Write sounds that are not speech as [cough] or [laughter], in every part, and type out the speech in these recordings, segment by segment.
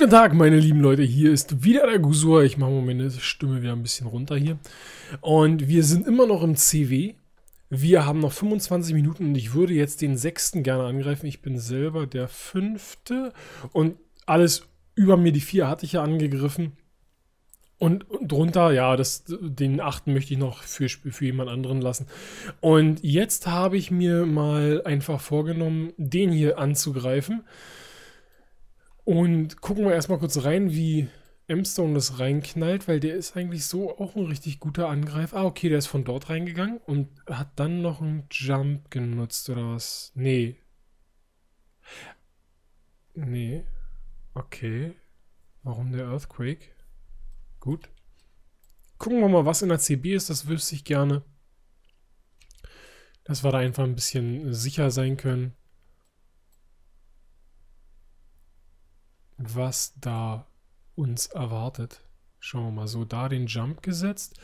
Guten Tag, meine lieben Leute. Hier ist wieder der Gusur. Ich mache mal meine Stimme wieder ein bisschen runter hier. Und wir sind immer noch im CW. Wir haben noch 25 Minuten und ich würde jetzt den sechsten gerne angreifen. Ich bin selber der fünfte und alles über mir, die vier hatte ich ja angegriffen. Und, drunter, ja, das, den achten möchte ich noch für, für jemand anderen lassen. Und jetzt habe ich mir mal einfach vorgenommen, den hier anzugreifen. Und gucken wir erstmal kurz rein, wie Emstone das reinknallt, weil der ist eigentlich so auch ein richtig guter Angreifer. Ah, okay, der ist von dort reingegangen und hat dann noch einen Jump genutzt oder was? Nee. Nee. Okay. Warum der Earthquake? Gut. Gucken wir mal, was in der CB ist, das wüsste ich gerne. Dass wir da einfach ein bisschen sicher sein können. was da uns erwartet. Schauen wir mal, so da den Jump gesetzt.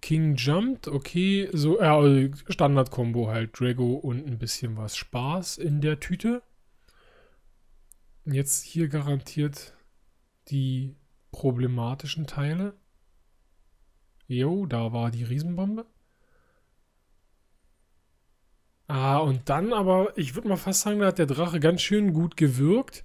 King jumped, okay, so äh, Standard-Kombo halt, Drago und ein bisschen was Spaß in der Tüte. Jetzt hier garantiert die problematischen Teile. Jo, da war die Riesenbombe. Ah, und dann aber, ich würde mal fast sagen, da hat der Drache ganz schön gut gewirkt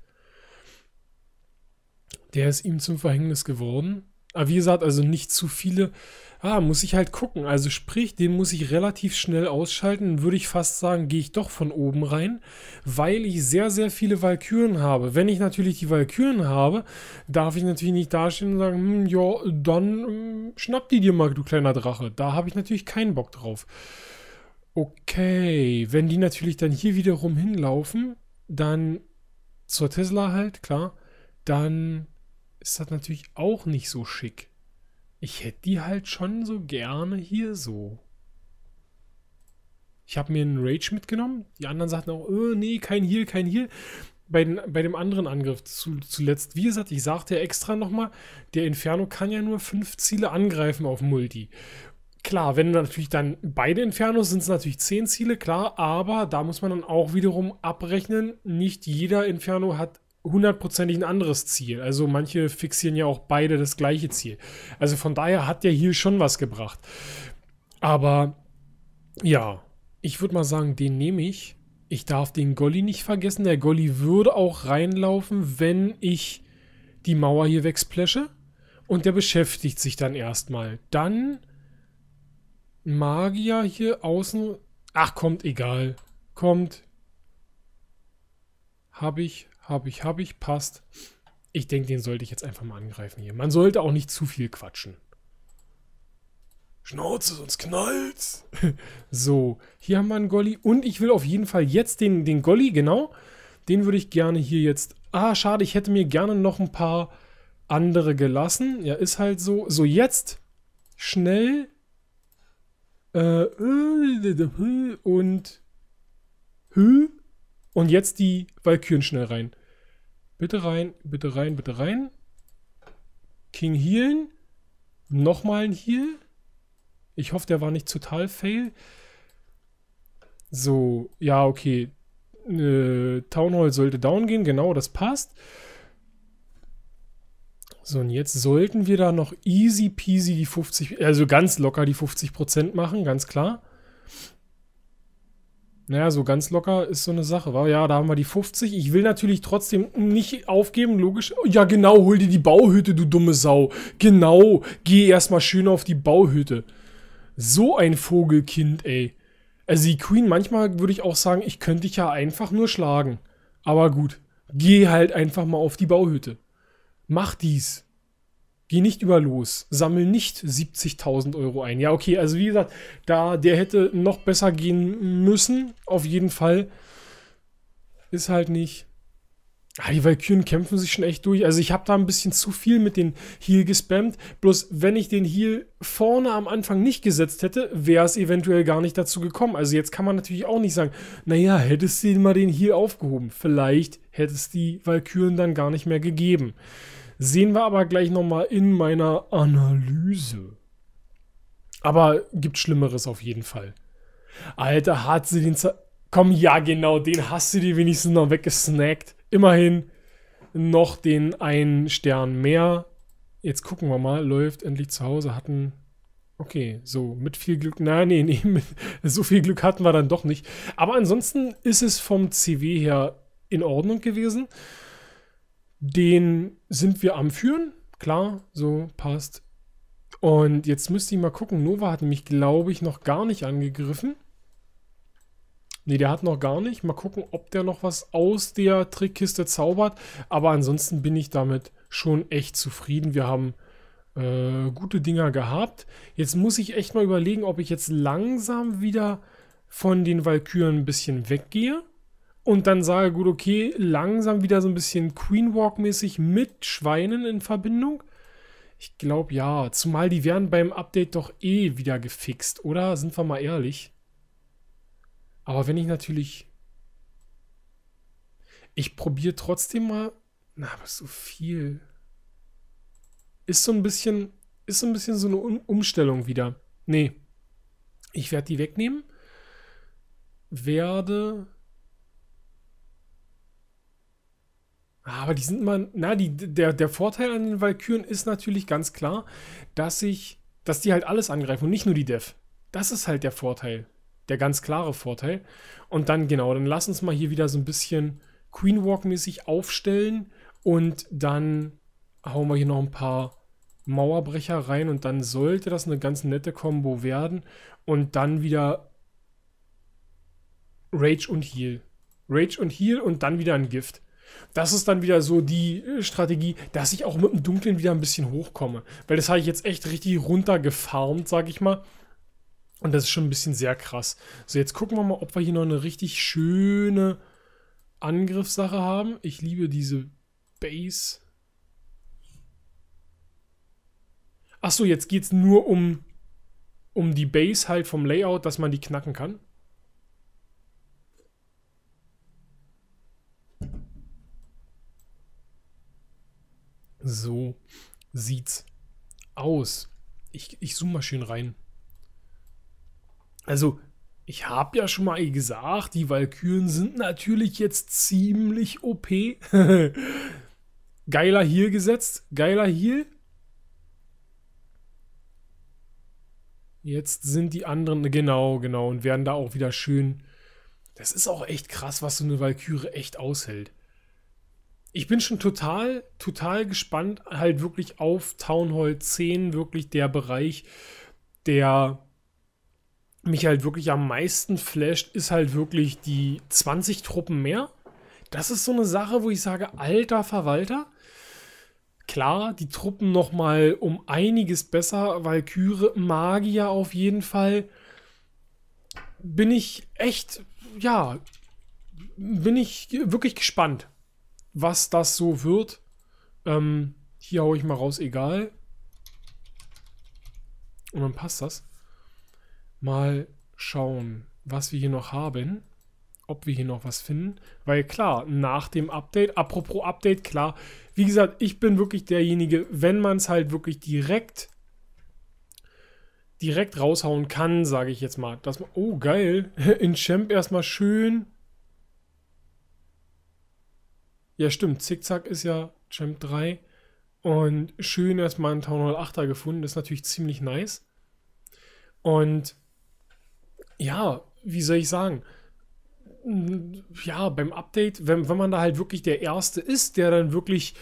der ist ihm zum Verhängnis geworden. Aber wie gesagt, also nicht zu viele. Ah, muss ich halt gucken. Also sprich, den muss ich relativ schnell ausschalten. Würde ich fast sagen, gehe ich doch von oben rein, weil ich sehr, sehr viele Valkyren habe. Wenn ich natürlich die Valkyren habe, darf ich natürlich nicht dastehen und sagen, hm, ja, dann hm, schnapp die dir mal, du kleiner Drache. Da habe ich natürlich keinen Bock drauf. Okay, wenn die natürlich dann hier wiederum hinlaufen, dann zur Tesla halt, klar, dann ist das natürlich auch nicht so schick. Ich hätte die halt schon so gerne hier so. Ich habe mir einen Rage mitgenommen. Die anderen sagten auch, oh, nee, kein Heal, kein Heal. Bei, den, bei dem anderen Angriff zu, zuletzt, wie gesagt, ich sagte ja extra nochmal, der Inferno kann ja nur fünf Ziele angreifen auf Multi. Klar, wenn natürlich dann beide Infernos sind es natürlich zehn Ziele, klar, aber da muss man dann auch wiederum abrechnen, nicht jeder Inferno hat hundertprozentig ein anderes Ziel. Also manche fixieren ja auch beide das gleiche Ziel. Also von daher hat der hier schon was gebracht. Aber ja, ich würde mal sagen, den nehme ich. Ich darf den Golli nicht vergessen. Der Golli würde auch reinlaufen, wenn ich die Mauer hier wegspläsche. Und der beschäftigt sich dann erstmal. Dann Magier hier außen. Ach, kommt, egal. Kommt. Habe ich habe ich, habe ich, passt. Ich denke, den sollte ich jetzt einfach mal angreifen hier. Man sollte auch nicht zu viel quatschen. Schnauze, sonst knallt's. [laughs] so, hier haben wir einen Golli. Und ich will auf jeden Fall jetzt den, den Golli, genau. Den würde ich gerne hier jetzt... Ah, schade, ich hätte mir gerne noch ein paar andere gelassen. Ja, ist halt so. So, jetzt schnell. Äh, und... Hü. Und jetzt die Valkyren schnell rein. Bitte rein, bitte rein, bitte rein. King healen. Nochmal ein Heal. Ich hoffe, der war nicht total fail. So, ja, okay. Äh, Town Hall sollte down gehen, genau, das passt. So, und jetzt sollten wir da noch easy peasy die 50, also ganz locker die 50% machen, ganz klar. Naja, so ganz locker ist so eine Sache. War ja, da haben wir die 50. Ich will natürlich trotzdem nicht aufgeben, logisch. Ja, genau, hol dir die Bauhütte, du dumme Sau. Genau, geh erstmal schön auf die Bauhütte. So ein Vogelkind, ey. Also die Queen, manchmal würde ich auch sagen, ich könnte dich ja einfach nur schlagen. Aber gut, geh halt einfach mal auf die Bauhütte. Mach dies. Geh nicht über los, sammel nicht 70.000 Euro ein. Ja, okay, also wie gesagt, da der hätte noch besser gehen müssen, auf jeden Fall. Ist halt nicht. Ah, die Valkyren kämpfen sich schon echt durch. Also ich habe da ein bisschen zu viel mit den Heal gespammt. Bloß wenn ich den Heal vorne am Anfang nicht gesetzt hätte, wäre es eventuell gar nicht dazu gekommen. Also jetzt kann man natürlich auch nicht sagen, naja, hättest du mal den Heal aufgehoben. Vielleicht hättest die Valkyren dann gar nicht mehr gegeben. Sehen wir aber gleich nochmal in meiner Analyse. Aber gibt Schlimmeres auf jeden Fall. Alter, hat sie den Zer Komm, ja, genau, den hast du dir wenigstens noch weggesnackt. Immerhin noch den einen Stern mehr. Jetzt gucken wir mal. Läuft endlich zu Hause. Hatten. Okay, so, mit viel Glück. Nein, nee, nee, [laughs] mit, so viel Glück hatten wir dann doch nicht. Aber ansonsten ist es vom CW her in Ordnung gewesen. Den sind wir am Führen. Klar, so passt. Und jetzt müsste ich mal gucken. Nova hat nämlich, glaube ich, noch gar nicht angegriffen. Ne, der hat noch gar nicht. Mal gucken, ob der noch was aus der Trickkiste zaubert. Aber ansonsten bin ich damit schon echt zufrieden. Wir haben äh, gute Dinger gehabt. Jetzt muss ich echt mal überlegen, ob ich jetzt langsam wieder von den Valkyren ein bisschen weggehe und dann sage gut, okay, langsam wieder so ein bisschen Queen Walk-mäßig mit Schweinen in Verbindung. Ich glaube ja, zumal die werden beim Update doch eh wieder gefixt, oder? Sind wir mal ehrlich. Aber wenn ich natürlich... Ich probiere trotzdem mal... Na, aber so viel... Ist so ein bisschen... Ist so ein bisschen so eine um Umstellung wieder. Nee. Ich werde die wegnehmen. Werde Ah, aber die sind immer, na, die, der, der Vorteil an den Valkyren ist natürlich ganz klar, dass ich, dass die halt alles angreifen und nicht nur die Dev. Das ist halt der Vorteil. Der ganz klare Vorteil. Und dann, genau, dann lass uns mal hier wieder so ein bisschen queenwalk mäßig aufstellen und dann hauen wir hier noch ein paar Mauerbrecher rein und dann sollte das eine ganz nette Combo werden. Und dann wieder Rage und Heal. Rage und Heal und dann wieder ein Gift. Das ist dann wieder so die äh, Strategie, dass ich auch mit dem Dunklen wieder ein bisschen hochkomme. Weil das habe ich jetzt echt richtig runtergefarmt, sage ich mal. Und das ist schon ein bisschen sehr krass. So, jetzt gucken wir mal, ob wir hier noch eine richtig schöne Angriffssache haben. Ich liebe diese Base. Achso, jetzt geht es nur um, um die Base halt vom Layout, dass man die knacken kann. So sieht's aus. Ich, ich zoome mal schön rein. Also, ich habe ja schon mal gesagt, die Valkyren sind natürlich jetzt ziemlich OP. [laughs] geiler Heal gesetzt, geiler Heal. Jetzt sind die anderen, genau, genau, und werden da auch wieder schön. Das ist auch echt krass, was so eine Valkyrie echt aushält ich bin schon total, total gespannt, halt wirklich auf Town Hall 10, wirklich der Bereich, der mich halt wirklich am meisten flasht, ist halt wirklich die 20 Truppen mehr. Das ist so eine Sache, wo ich sage, alter Verwalter. Klar, die Truppen nochmal um einiges besser, Valkyrie, Magier auf jeden Fall. Bin ich echt, ja, bin ich wirklich gespannt was das so wird. Ähm, hier haue ich mal raus, egal. Und dann passt das. Mal schauen, was wir hier noch haben. Ob wir hier noch was finden. Weil klar, nach dem Update, apropos Update, klar, wie gesagt, ich bin wirklich derjenige, wenn man es halt wirklich direkt direkt raushauen kann, sage ich jetzt mal. Das, oh, geil. [laughs] In Champ erstmal schön ja, stimmt. Zickzack ist ja Champ 3. Und schön erstmal einen Town Hall 8er gefunden. Das ist natürlich ziemlich nice. Und ja, wie soll ich sagen? Ja, beim Update, wenn, wenn man da halt wirklich der Erste ist, der dann wirklich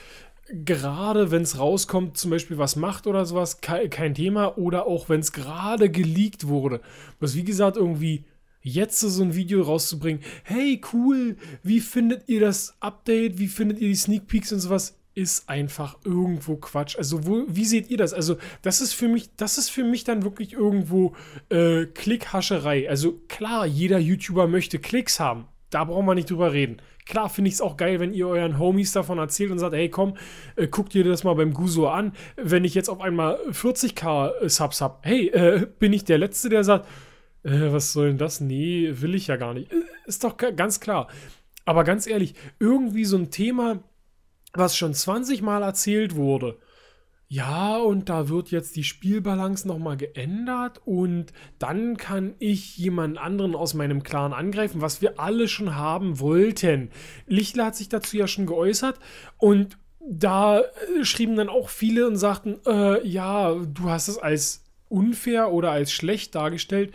gerade, wenn es rauskommt, zum Beispiel was macht oder sowas, kein, kein Thema. Oder auch wenn es gerade geleakt wurde. Was wie gesagt irgendwie jetzt so ein Video rauszubringen, hey cool, wie findet ihr das Update, wie findet ihr die Sneak Peeks und sowas, ist einfach irgendwo Quatsch. Also wo, wie seht ihr das? Also das ist für mich, das ist für mich dann wirklich irgendwo äh, Klickhascherei. Also klar, jeder YouTuber möchte Klicks haben. Da brauchen wir nicht drüber reden. Klar finde ich es auch geil, wenn ihr euren Homies davon erzählt und sagt, hey komm, äh, guckt ihr das mal beim Guso an. Wenn ich jetzt auf einmal 40k Subs habe, hey, äh, bin ich der Letzte, der sagt, äh, was soll denn das? Nee, will ich ja gar nicht. Äh, ist doch ganz klar. Aber ganz ehrlich, irgendwie so ein Thema, was schon 20 Mal erzählt wurde. Ja, und da wird jetzt die Spielbalance nochmal geändert und dann kann ich jemand anderen aus meinem Clan angreifen, was wir alle schon haben wollten. Lichtler hat sich dazu ja schon geäußert und da äh, schrieben dann auch viele und sagten, äh, ja, du hast es als unfair oder als schlecht dargestellt.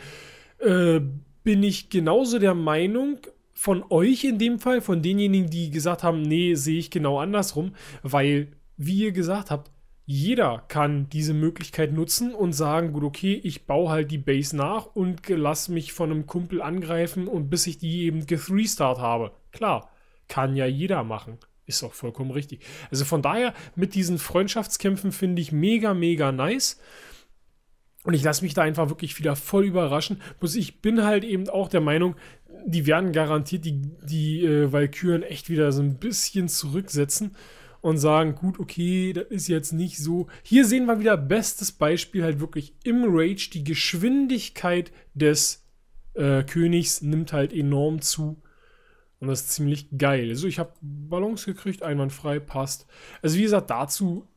Äh, bin ich genauso der Meinung von euch in dem Fall, von denjenigen, die gesagt haben, nee, sehe ich genau andersrum, weil, wie ihr gesagt habt, jeder kann diese Möglichkeit nutzen und sagen, gut, okay, ich baue halt die Base nach und lasse mich von einem Kumpel angreifen und bis ich die eben gethreestart habe. Klar, kann ja jeder machen. Ist auch vollkommen richtig. Also von daher, mit diesen Freundschaftskämpfen finde ich mega, mega nice. Und ich lasse mich da einfach wirklich wieder voll überraschen. Bloß ich bin halt eben auch der Meinung, die werden garantiert die, die äh, Valkyren echt wieder so ein bisschen zurücksetzen und sagen, gut, okay, das ist jetzt nicht so. Hier sehen wir wieder bestes Beispiel halt wirklich im Rage. Die Geschwindigkeit des äh, Königs nimmt halt enorm zu. Und das ist ziemlich geil. Also ich habe Ballons gekriegt, einwandfrei, passt. Also wie gesagt, dazu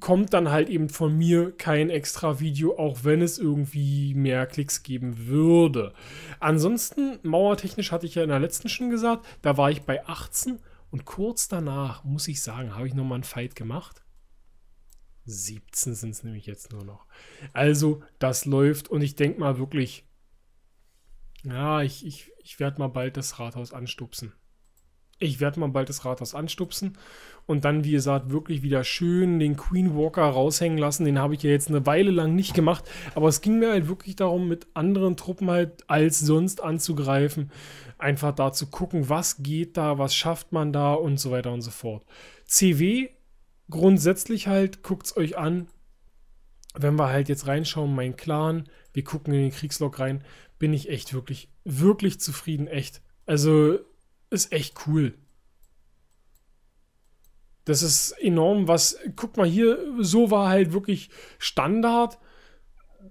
kommt dann halt eben von mir kein extra Video, auch wenn es irgendwie mehr Klicks geben würde. Ansonsten, mauertechnisch hatte ich ja in der letzten schon gesagt, da war ich bei 18 und kurz danach, muss ich sagen, habe ich nochmal einen Fight gemacht. 17 sind es nämlich jetzt nur noch. Also, das läuft und ich denke mal wirklich, ja, ich, ich, ich werde mal bald das Rathaus anstupsen. Ich werde mal bald das Rathaus anstupsen und dann, wie gesagt, wirklich wieder schön den Queen Walker raushängen lassen. Den habe ich ja jetzt eine Weile lang nicht gemacht, aber es ging mir halt wirklich darum, mit anderen Truppen halt als sonst anzugreifen. Einfach da zu gucken, was geht da, was schafft man da und so weiter und so fort. CW grundsätzlich halt, guckt es euch an. Wenn wir halt jetzt reinschauen, mein Clan, wir gucken in den Kriegslog rein, bin ich echt wirklich, wirklich zufrieden, echt. Also ist echt cool. Das ist enorm, was, guck mal hier, so war halt wirklich Standard.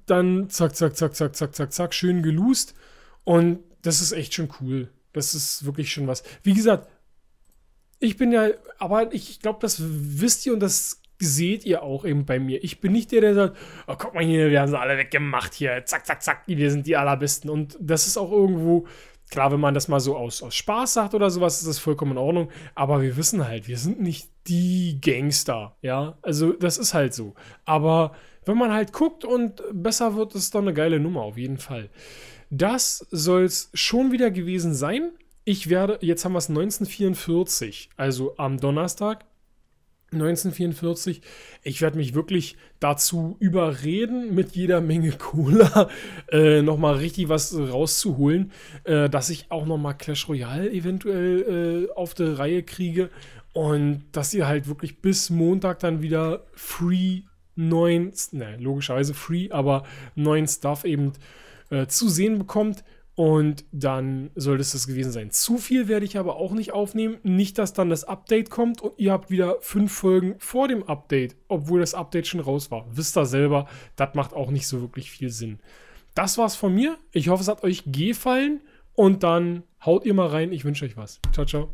Dann zack, zack, zack, zack, zack, zack, zack, schön geloost. Und das ist echt schon cool. Das ist wirklich schon was. Wie gesagt, ich bin ja, aber ich, ich glaube, das wisst ihr und das seht ihr auch eben bei mir. Ich bin nicht der, der sagt, oh, guck mal hier, wir haben sie alle weggemacht hier, zack, zack, zack, wir sind die allerbesten. Und das ist auch irgendwo, Klar, wenn man das mal so aus, aus Spaß sagt oder sowas, ist das vollkommen in Ordnung. Aber wir wissen halt, wir sind nicht die Gangster. Ja, also das ist halt so. Aber wenn man halt guckt und besser wird, ist doch eine geile Nummer auf jeden Fall. Das soll es schon wieder gewesen sein. Ich werde, jetzt haben wir es 1944, also am Donnerstag. 1944. Ich werde mich wirklich dazu überreden, mit jeder Menge [laughs] Cola äh, nochmal richtig was rauszuholen, äh, dass ich auch nochmal Clash Royale eventuell äh, auf der Reihe kriege und dass ihr halt wirklich bis Montag dann wieder free 9, ne, logischerweise free, aber 9 Stuff eben äh, zu sehen bekommt. Und dann sollte es das gewesen sein. Zu viel werde ich aber auch nicht aufnehmen. Nicht, dass dann das Update kommt und ihr habt wieder fünf Folgen vor dem Update, obwohl das Update schon raus war. Wisst ihr selber, das macht auch nicht so wirklich viel Sinn. Das war's von mir. Ich hoffe, es hat euch gefallen. Und dann haut ihr mal rein. Ich wünsche euch was. Ciao, ciao.